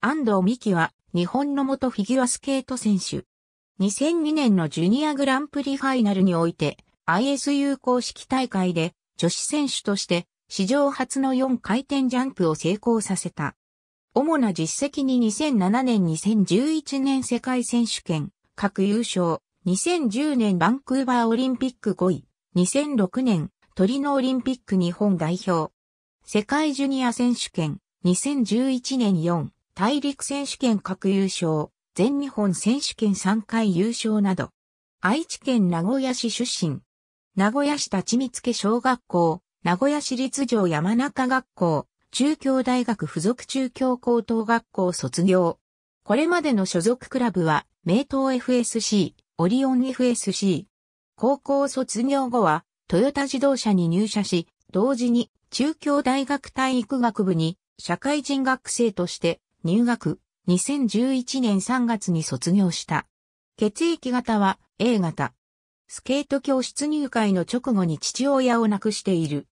安藤美希は日本の元フィギュアスケート選手。2002年のジュニアグランプリファイナルにおいて ISU 公式大会で女子選手として史上初の4回転ジャンプを成功させた。主な実績に2007年2011年世界選手権、各優勝、2010年バンクーバーオリンピック5位、2006年トリノオリンピック日本代表、世界ジュニア選手権、2011年4、大陸選手権各優勝、全日本選手権3回優勝など、愛知県名古屋市出身、名古屋市立見附小学校、名古屋市立城山中学校、中京大学附属中京高等学校卒業。これまでの所属クラブは、名東 FSC、オリオン FSC。高校卒業後は、トヨタ自動車に入社し、同時に中京大学体育学部に社会人学生として入学、2011年3月に卒業した。血液型は A 型。スケート教室入会の直後に父親を亡くしている。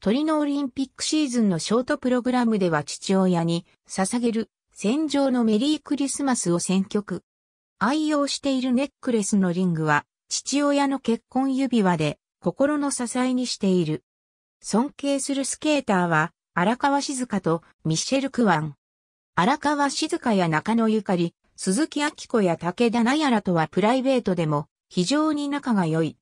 トリノオリンピックシーズンのショートプログラムでは父親に捧げる戦場のメリークリスマスを選曲。愛用しているネックレスのリングは父親の結婚指輪で心の支えにしている。尊敬するスケーターは荒川静香とミッシェル・クワン。荒川静香や中野ゆかり、鈴木明子や武田奈也らとはプライベートでも非常に仲が良い。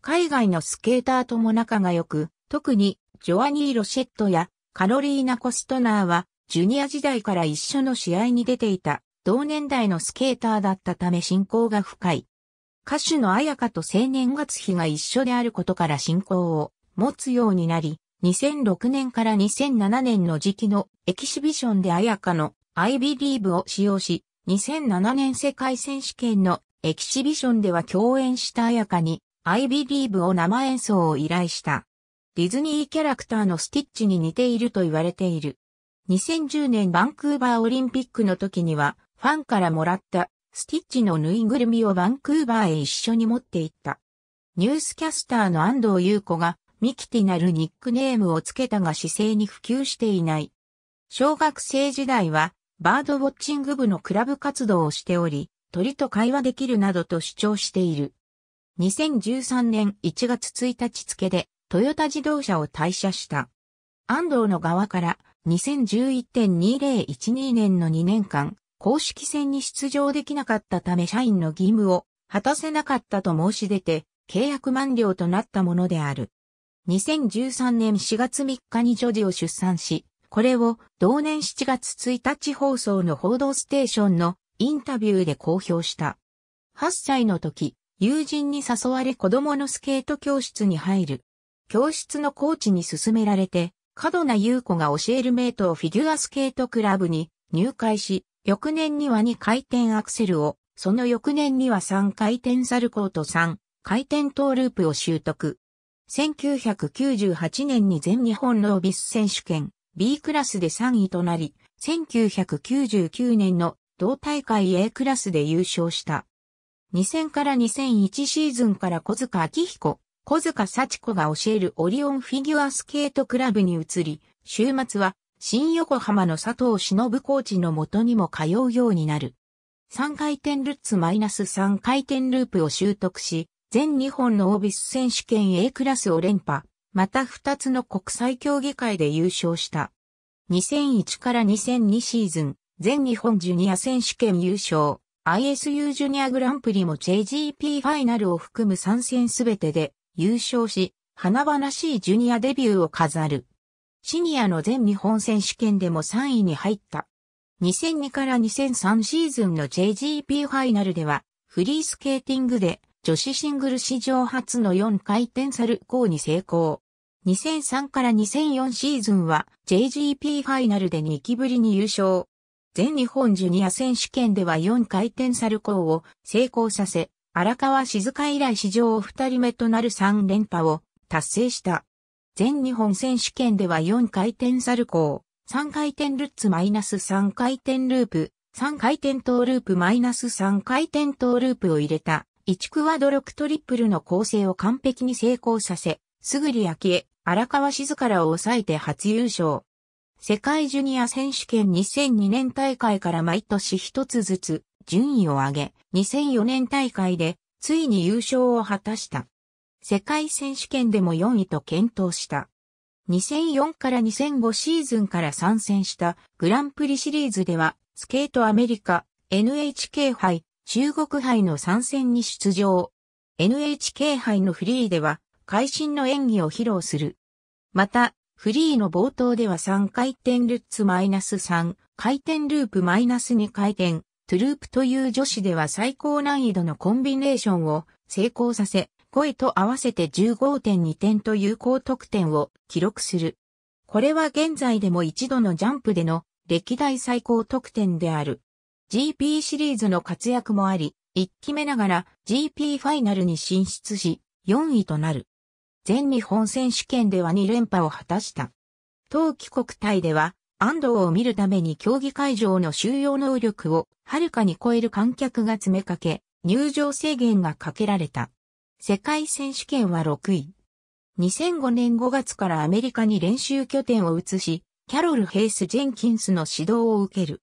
海外のスケーターとも仲が良く、特にジョアニー・ロシェットやカロリーナ・コストナーはジュニア時代から一緒の試合に出ていた同年代のスケーターだったため親交が深い。歌手の綾香と青年月日が一緒であることから親交を持つようになり、2006年から2007年の時期のエキシビションで綾香の I Believe を使用し、2007年世界選手権のエキシビションでは共演した綾香に I Believe を生演奏を依頼した。ディズニーキャラクターのスティッチに似ていると言われている。2010年バンクーバーオリンピックの時にはファンからもらったスティッチのぬいぐるみをバンクーバーへ一緒に持って行った。ニュースキャスターの安藤優子がミキティなるニックネームをつけたが姿勢に普及していない。小学生時代は、バードウォッチング部のクラブ活動をしており、鳥と会話できるなどと主張している。2013年1月1日付で、トヨタ自動車を退社した。安藤の側から、2011.2012年の2年間、公式戦に出場できなかったため社員の義務を果たせなかったと申し出て、契約満了となったものである。2013年4月3日に女児を出産し、これを同年7月1日放送の報道ステーションのインタビューで公表した。8歳の時、友人に誘われ子供のスケート教室に入る。教室のコーチに勧められて、過度な優子が教えるメイトをフィギュアスケートクラブに入会し、翌年には2回転アクセルを、その翌年には3回転サルコーと3回転トーループを習得。1998年に全日本ノービス選手権 B クラスで3位となり、1999年の同大会 A クラスで優勝した。2000から2001シーズンから小塚明彦、小塚幸子が教えるオリオンフィギュアスケートクラブに移り、週末は新横浜の佐藤忍コーチのもとにも通うようになる。3回転ルッツマイナス3回転ループを習得し、全日本のオービス選手権 A クラスを連覇、また2つの国際競技会で優勝した。2001から2002シーズン、全日本ジュニア選手権優勝、ISU ジュニアグランプリも JGP ファイナルを含む3戦すべてで優勝し、華々しいジュニアデビューを飾る。シニアの全日本選手権でも3位に入った。2002から2003シーズンの JGP ファイナルでは、フリースケーティングで女子シングル史上初の4回転サルコーに成功。2003から2004シーズンは JGP ファイナルで2期ぶりに優勝。全日本ジュニア選手権では4回転サルコーを成功させ、荒川静香以来史上2人目となる3連覇を達成した。全日本選手権では4回転サルコー、3回転ルッツマイナス3回転ループ、3回転トーループマイナス3回転トーループを入れた一区は努ドロクトリプルの構成を完璧に成功させ、すぐり明け、荒川静からを抑えて初優勝。世界ジュニア選手権2002年大会から毎年一つずつ順位を上げ、2004年大会でついに優勝を果たした。世界選手権でも4位と検討した。2004から2005シーズンから参戦したグランプリシリーズでは、スケートアメリカ、NHK 杯、中国杯の参戦に出場。NHK 杯のフリーでは、会心の演技を披露する。また、フリーの冒頭では3回転ルッツマイナス3、回転ループマイナス2回転、トゥループという女子では最高難易度のコンビネーションを成功させ、声と合わせて15.2点という高得点を記録する。これは現在でも一度のジャンプでの歴代最高得点である。GP シリーズの活躍もあり、1期目ながら GP ファイナルに進出し、4位となる。全日本選手権では2連覇を果たした。冬季国体では、安藤を見るために競技会場の収容能力をはるかに超える観客が詰めかけ、入場制限がかけられた。世界選手権は6位。2005年5月からアメリカに練習拠点を移し、キャロル・ヘイス・ジェンキンスの指導を受ける。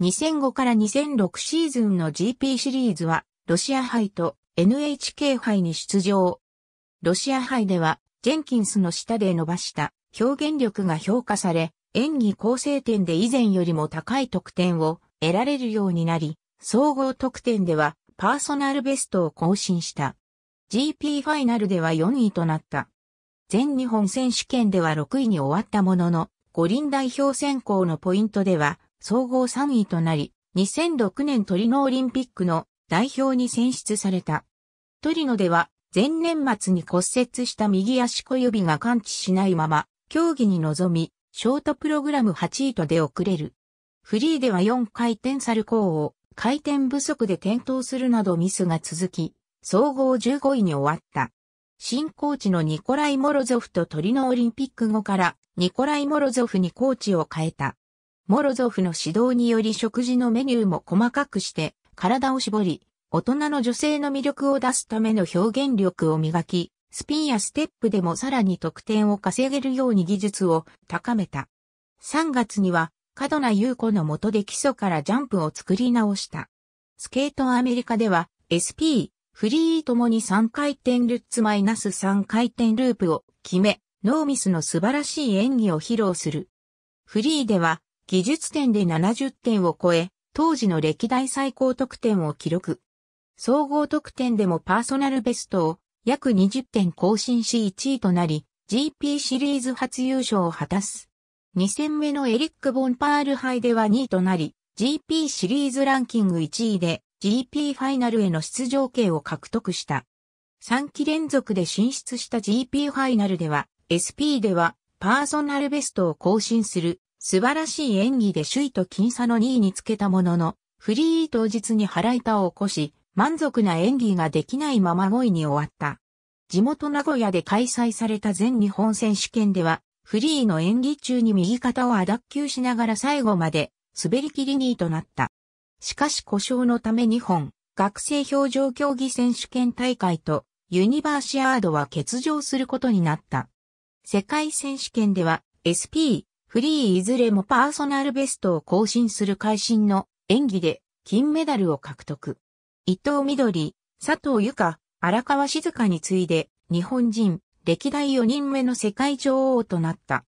2005から2006シーズンの GP シリーズは、ロシア杯と NHK 杯に出場。ロシア杯では、ジェンキンスの下で伸ばした表現力が評価され、演技構成点で以前よりも高い得点を得られるようになり、総合得点ではパーソナルベストを更新した。GP ファイナルでは4位となった。全日本選手権では6位に終わったものの、五輪代表選考のポイントでは総合3位となり、2006年トリノオリンピックの代表に選出された。トリノでは、前年末に骨折した右足小指が完治しないまま、競技に臨み、ショートプログラム8位と出遅れる。フリーでは4回転サルコーを回転不足で転倒するなどミスが続き、総合15位に終わった。新コーチのニコライ・モロゾフとトリノオリンピック後からニコライ・モロゾフにコーチを変えた。モロゾフの指導により食事のメニューも細かくして、体を絞り、大人の女性の魅力を出すための表現力を磨き、スピンやステップでもさらに得点を稼げるように技術を高めた。3月には、過度な優子の下で基礎からジャンプを作り直した。スケートアメリカでは、SP、フリーともに3回転ルッツマイナス3回転ループを決め、ノーミスの素晴らしい演技を披露する。フリーでは、技術点で70点を超え、当時の歴代最高得点を記録。総合得点でもパーソナルベストを約20点更新し1位となり、GP シリーズ初優勝を果たす。2戦目のエリック・ボンパール杯では2位となり、GP シリーズランキング1位で GP ファイナルへの出場権を獲得した。3期連続で進出した GP ファイナルでは、SP ではパーソナルベストを更新する素晴らしい演技で首位と僅差の2位につけたものの、フリー当日に腹板を起こし、満足な演技ができないまま5位に終わった。地元名古屋で開催された全日本選手権では、フリーの演技中に右肩を脱臼しながら最後まで滑り切り2位となった。しかし故障のため日本、学生表情競技選手権大会とユニバーシアードは欠場することになった。世界選手権では SP、フリーいずれもパーソナルベストを更新する会心の演技で金メダルを獲得。伊藤緑、佐藤由香、荒川静香に次いで日本人歴代4人目の世界女王となった。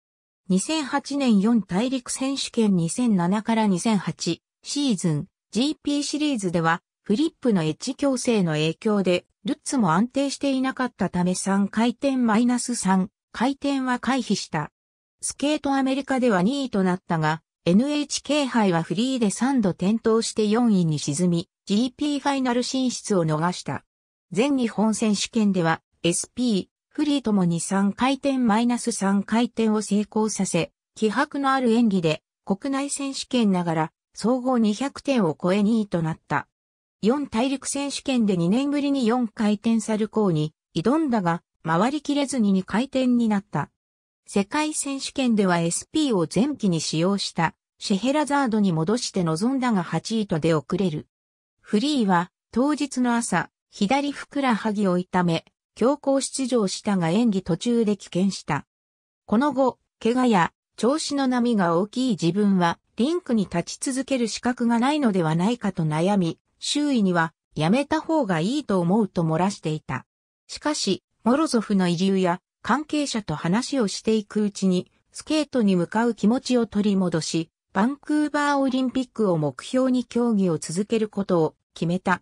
2008年4大陸選手権2007から2008シーズン GP シリーズではフリップのエッジ矯正の影響でルッツも安定していなかったため3回転マイナス3回転は回避した。スケートアメリカでは2位となったが、NHK 杯はフリーで3度転倒して4位に沈み、GP ファイナル進出を逃した。全日本選手権では、SP、フリーともに3回転マイナス3回転を成功させ、気迫のある演技で、国内選手権ながら、総合200点を超え2位となった。4大陸選手権で2年ぶりに4回転サルコーに挑んだが、回りきれずに2回転になった。世界選手権では SP を前期に使用したシェヘラザードに戻して臨んだが8位と出遅れる。フリーは当日の朝、左ふくらはぎを痛め、強行出場したが演技途中で棄権した。この後、怪我や調子の波が大きい自分はリンクに立ち続ける資格がないのではないかと悩み、周囲にはやめた方がいいと思うと漏らしていた。しかし、モロゾフの移流や関係者と話をしていくうちに、スケートに向かう気持ちを取り戻し、バンクーバーオリンピックを目標に競技を続けることを決めた。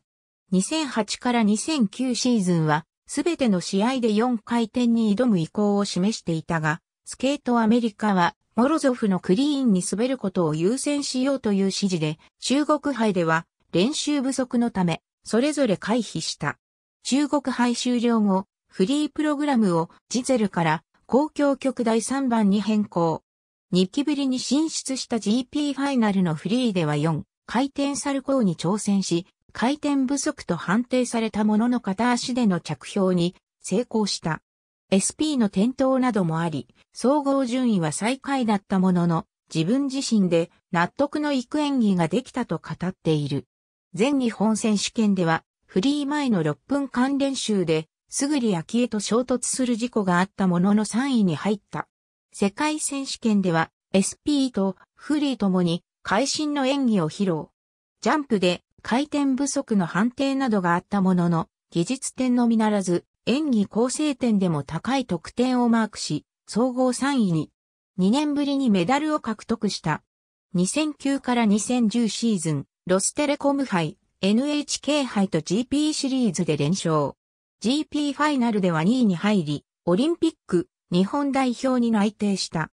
2008から2009シーズンは、すべての試合で4回転に挑む意向を示していたが、スケートアメリカは、モロゾフのクリーンに滑ることを優先しようという指示で、中国杯では練習不足のため、それぞれ回避した。中国杯終了後、フリープログラムをジゼルから公共曲第3番に変更。2期ぶりに進出した GP ファイナルのフリーでは4回転サルコーに挑戦し、回転不足と判定されたものの片足での着氷に成功した。SP の転倒などもあり、総合順位は最下位だったものの、自分自身で納得のいく演技ができたと語っている。全日本選手権では、フリー前の6分間練習ですぐりき恵と衝突する事故があったものの3位に入った。世界選手権では SP とフリーともに会心の演技を披露。ジャンプで回転不足の判定などがあったものの、技術点のみならず、演技構成点でも高い得点をマークし、総合3位に、2年ぶりにメダルを獲得した。2009から2010シーズン、ロステレコム杯、NHK 杯と GP シリーズで連勝。GP ファイナルでは2位に入り、オリンピック日本代表に内定した。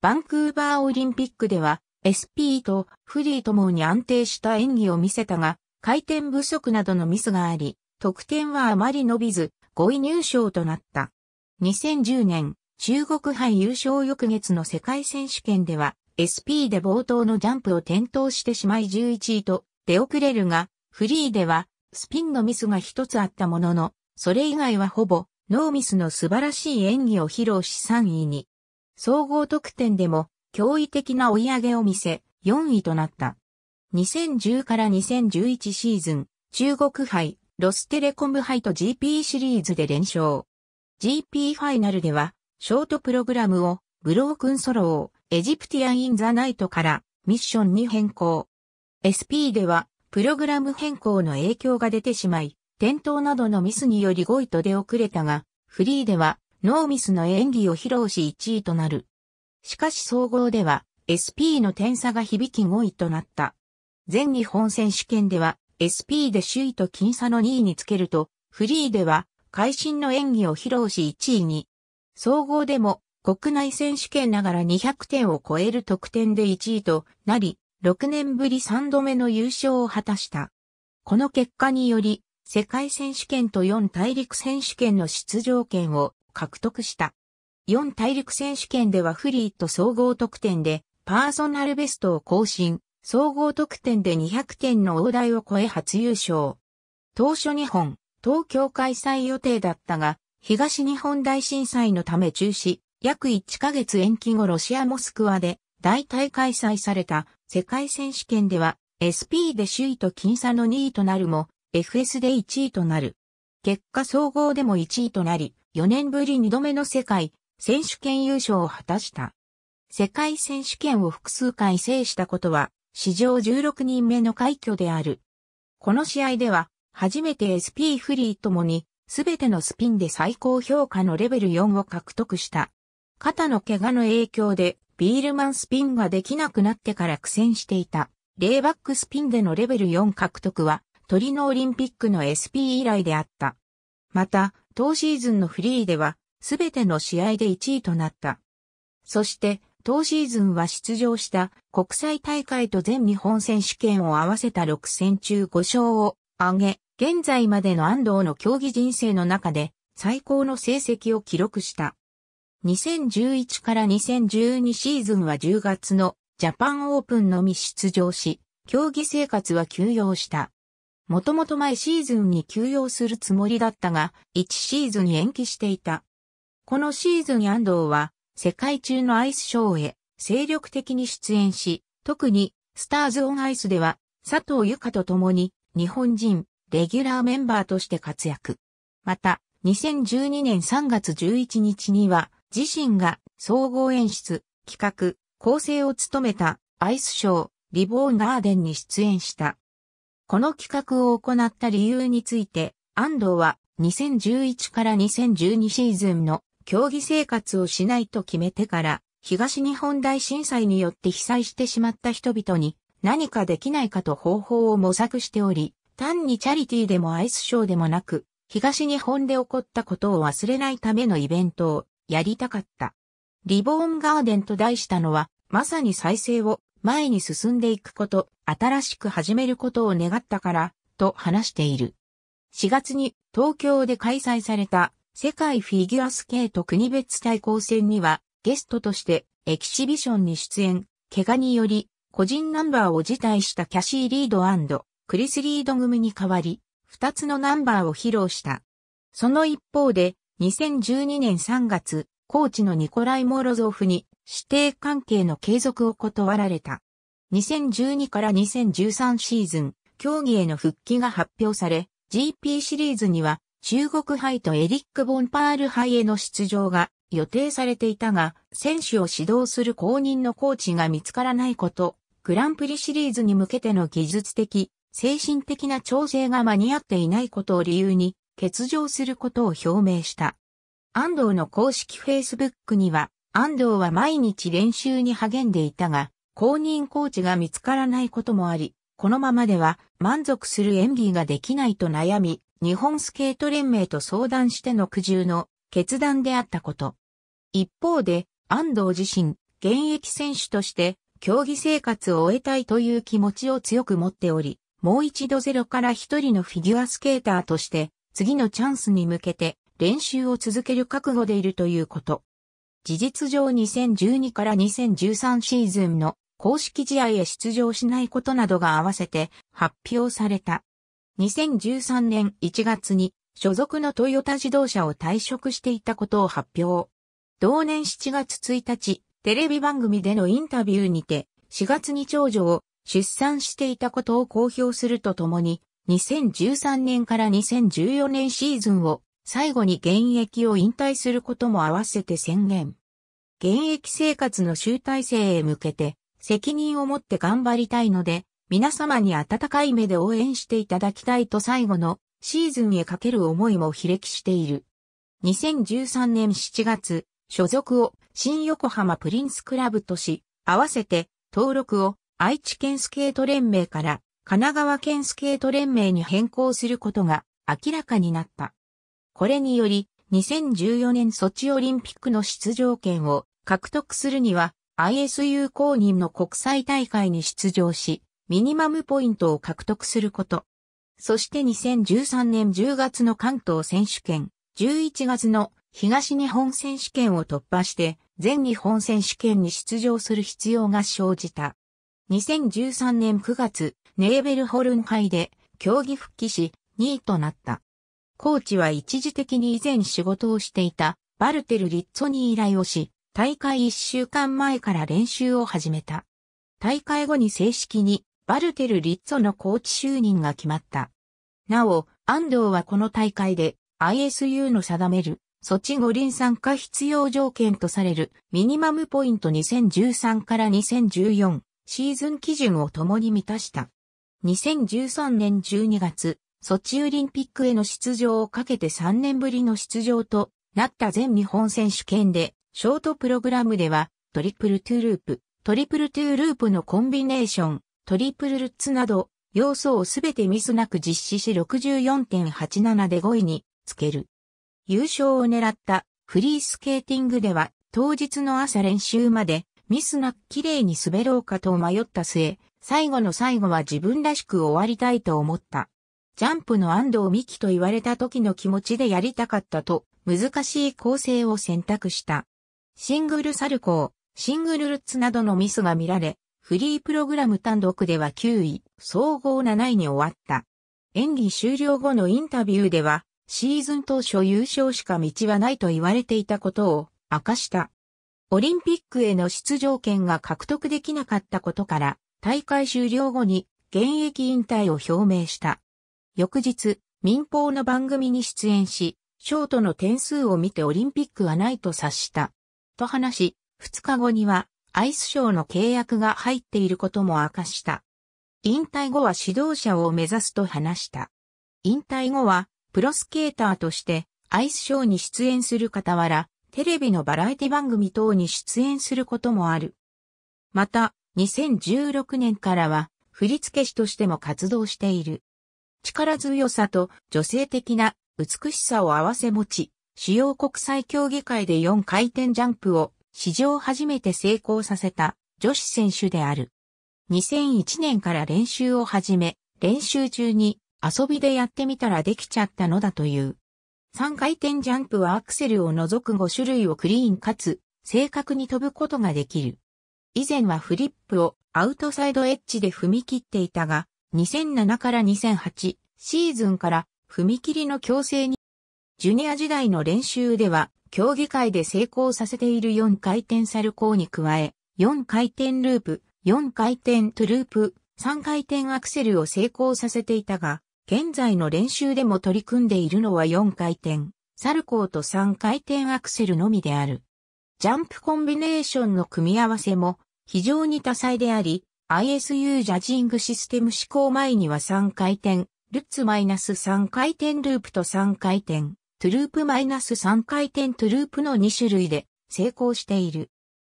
バンクーバーオリンピックでは SP とフリーともに安定した演技を見せたが、回転不足などのミスがあり、得点はあまり伸びず、5位入賞となった。2010年、中国杯優勝翌月の世界選手権では、SP で冒頭のジャンプを転倒してしまい11位と出遅れるが、フリーではスピンのミスが一つあったものの、それ以外はほぼ、ノーミスの素晴らしい演技を披露し3位に。総合得点でも、驚異的な追い上げを見せ、4位となった。2010から2011シーズン、中国杯、ロステレコム杯と GP シリーズで連勝。GP ファイナルでは、ショートプログラムを、ブロークンソロを、エジプティアン・イン・ザ・ナイトから、ミッションに変更。SP では、プログラム変更の影響が出てしまい、転倒などのミスにより5位と出遅れたが、フリーではノーミスの演技を披露し1位となる。しかし総合では SP の点差が響き5位となった。全日本選手権では SP で首位と僅差の2位につけると、フリーでは会心の演技を披露し1位に。総合でも国内選手権ながら200点を超える得点で1位となり、6年ぶり3度目の優勝を果たした。この結果により、世界選手権と4大陸選手権の出場権を獲得した。4大陸選手権ではフリーと総合得点でパーソナルベストを更新、総合得点で200点の大台を超え初優勝。当初日本、東京開催予定だったが、東日本大震災のため中止、約1ヶ月延期後ロシアモスクワで大体開催された世界選手権では SP で首位と僅差の2位となるも FS で1位となる。結果総合でも1位となり、4年ぶり2度目の世界選手権優勝を果たした。世界選手権を複数回制したことは、史上16人目の快挙である。この試合では、初めて SP フリーともに、すべてのスピンで最高評価のレベル4を獲得した。肩の怪我の影響で、ビールマンスピンができなくなってから苦戦していた、レイバックスピンでのレベル4獲得は、トリノオリンピックの SP 以来であった。また、当シーズンのフリーでは、すべての試合で1位となった。そして、当シーズンは出場した国際大会と全日本選手権を合わせた6戦中5勝を挙げ、現在までの安藤の競技人生の中で最高の成績を記録した。2011から2012シーズンは10月のジャパンオープンのみ出場し、競技生活は休養した。もともと前シーズンに休養するつもりだったが、1シーズン延期していた。このシーズン安藤は、世界中のアイスショーへ精力的に出演し、特に、スターズ・オン・アイスでは、佐藤由香と共に、日本人、レギュラーメンバーとして活躍。また、2012年3月11日には、自身が総合演出、企画、構成を務めた、アイスショー、リボーン・ガーデンに出演した。この企画を行った理由について、安藤は2011から2012シーズンの競技生活をしないと決めてから、東日本大震災によって被災してしまった人々に何かできないかと方法を模索しており、単にチャリティーでもアイスショーでもなく、東日本で起こったことを忘れないためのイベントをやりたかった。リボーンガーデンと題したのは、まさに再生を前に進んでいくこと、新しく始めることを願ったから、と話している。4月に東京で開催された世界フィギュアスケート国別対抗戦にはゲストとしてエキシビションに出演、怪我により個人ナンバーを辞退したキャシー・リードクリス・リード組に代わり、2つのナンバーを披露した。その一方で2012年3月、コーチのニコライ・モロゾフに指定関係の継続を断られた。2012から2013シーズン、競技への復帰が発表され、GP シリーズには中国杯とエリック・ボンパール杯への出場が予定されていたが、選手を指導する公認のコーチが見つからないこと、グランプリシリーズに向けての技術的、精神的な調整が間に合っていないことを理由に、欠場することを表明した。安藤の公式 Facebook には、安藤は毎日練習に励んでいたが、公認コーチが見つからないこともあり、このままでは満足する演技ができないと悩み、日本スケート連盟と相談しての苦渋の決断であったこと。一方で、安藤自身、現役選手として競技生活を終えたいという気持ちを強く持っており、もう一度ゼロから一人のフィギュアスケーターとして、次のチャンスに向けて練習を続ける覚悟でいるということ。事実上2012から2013シーズンの公式試合へ出場しないことなどが合わせて発表された。2013年1月に所属のトヨタ自動車を退職していたことを発表。同年7月1日、テレビ番組でのインタビューにて、4月に長女を出産していたことを公表するとともに、2013年から2014年シーズンを最後に現役を引退することも合わせて宣言。現役生活の集大成へ向けて責任を持って頑張りたいので、皆様に温かい目で応援していただきたいと最後のシーズンへかける思いも披歴している。2013年7月、所属を新横浜プリンスクラブとし、合わせて登録を愛知県スケート連盟から神奈川県スケート連盟に変更することが明らかになった。これにより、2014年ソチオリンピックの出場権を獲得するには、ISU 公認の国際大会に出場し、ミニマムポイントを獲得すること。そして2013年10月の関東選手権、11月の東日本選手権を突破して、全日本選手権に出場する必要が生じた。2013年9月、ネーベルホルン杯で競技復帰し、2位となった。コーチは一時的に以前仕事をしていたバルテル・リッツォに依頼をし、大会一週間前から練習を始めた。大会後に正式にバルテル・リッツォのコーチ就任が決まった。なお、安藤はこの大会で ISU の定める措置五輪参加必要条件とされるミニマムポイント2013から2014シーズン基準を共に満たした。2013年12月、ソチオリンピックへの出場をかけて3年ぶりの出場となった全日本選手権でショートプログラムでは、トリプルトゥループ、トリプルトゥループのコンビネーション、トリプルルッツなど、要素をすべてミスなく実施し64.87で5位につける。優勝を狙ったフリースケーティングでは当日の朝練習までミスなく綺麗に滑ろうかと迷った末、最後の最後は自分らしく終わりたいと思った。ジャンプの安藤美希と言われた時の気持ちでやりたかったと難しい構成を選択した。シングルサルコー、シングルルッツなどのミスが見られ、フリープログラム単独では9位、総合7位に終わった。演技終了後のインタビューでは、シーズン当初優勝しか道はないと言われていたことを明かした。オリンピックへの出場権が獲得できなかったことから、大会終了後に現役引退を表明した。翌日、民放の番組に出演し、ショートの点数を見てオリンピックはないと察した。と話し、2日後にはアイスショーの契約が入っていることも明かした。引退後は指導者を目指すと話した。引退後はプロスケーターとしてアイスショーに出演する傍ら、テレビのバラエティ番組等に出演することもある。また、2016年からは振付師としても活動している。力強さと女性的な美しさを合わせ持ち、主要国際競技会で4回転ジャンプを史上初めて成功させた女子選手である。2001年から練習を始め、練習中に遊びでやってみたらできちゃったのだという。3回転ジャンプはアクセルを除く5種類をクリーンかつ正確に飛ぶことができる。以前はフリップをアウトサイドエッジで踏み切っていたが、2007から2008シーズンから踏み切りの強制にジュニア時代の練習では、競技会で成功させている4回転サルコーに加え、4回転ループ、4回転トゥループ、3回転アクセルを成功させていたが、現在の練習でも取り組んでいるのは4回転、サルコーと3回転アクセルのみである。ジャンプコンビネーションの組み合わせも非常に多彩であり、ISU ジャジングシステム試行前には3回転、ルッツマイナス3回転ループと3回転、トゥループマイナス -3 回転トゥループの2種類で成功している。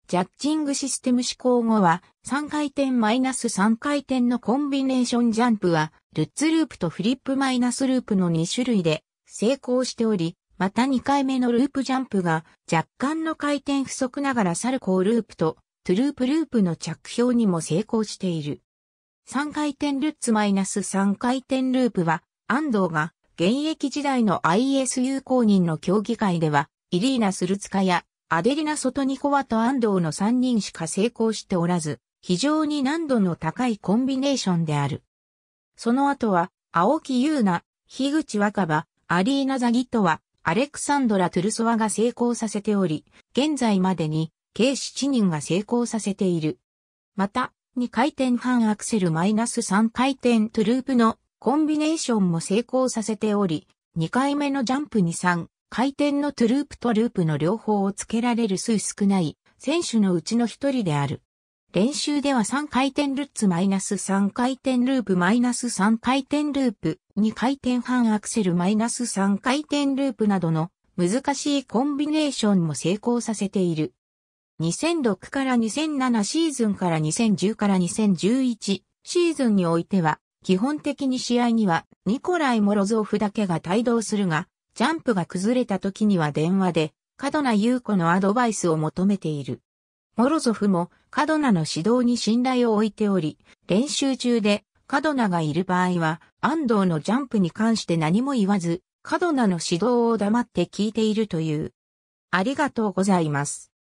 ジャッジングシステム試行後は3回転マイナス -3 回転のコンビネーションジャンプはルッツループとフリップマイナスループの2種類で成功しており、また2回目のループジャンプが若干の回転不足ながらサルコーループとトゥループループの着氷にも成功している。3回転ルッツマイナス -3 回転ループは安藤が現役時代の ISU 公認の競技会では、イリーナ・スルツカやアデリナ・ソトニコワと安藤の3人しか成功しておらず、非常に難度の高いコンビネーションである。その後は、青木優奈、樋口若葉、アリーナ・ザギットは、アレクサンドラ・トゥルソワが成功させており、現在までに、計7人が成功させている。また、2回転半アクセルマイナス3回転トゥループのコンビネーションも成功させており、2回目のジャンプに3、回転のトゥループとループの両方をつけられる数少ない選手のうちの一人である。練習では3回転ルッツマイナス3回転ループマイナス3回転ループ、2回転半アクセルマイナス3回転ループなどの難しいコンビネーションも成功させている。2006から2007シーズンから2010から2011シーズンにおいては基本的に試合にはニコライ・モロゾフだけが帯同するが、ジャンプが崩れた時には電話で、過度な優子のアドバイスを求めている。モロゾフもカドナの指導に信頼を置いており、練習中でカドナがいる場合は、安藤のジャンプに関して何も言わず、カドナの指導を黙って聞いているという。ありがとうございます。